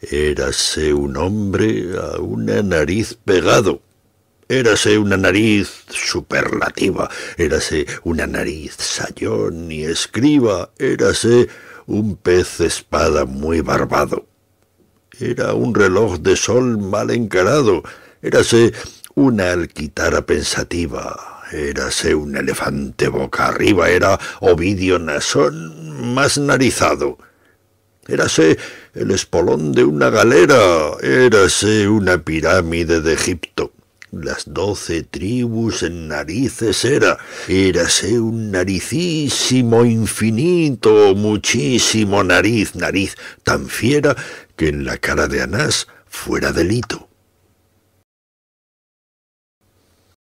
Érase un hombre a una nariz pegado. Érase una nariz superlativa, érase una nariz sayón y escriba, érase un pez espada muy barbado. Era un reloj de sol mal encarado, érase una alquitara pensativa, érase un elefante boca arriba, era Ovidio Nasón más narizado. Érase el espolón de una galera, érase una pirámide de Egipto. Las doce tribus en narices era, érase un naricísimo infinito, muchísimo nariz, nariz tan fiera que en la cara de Anás fuera delito.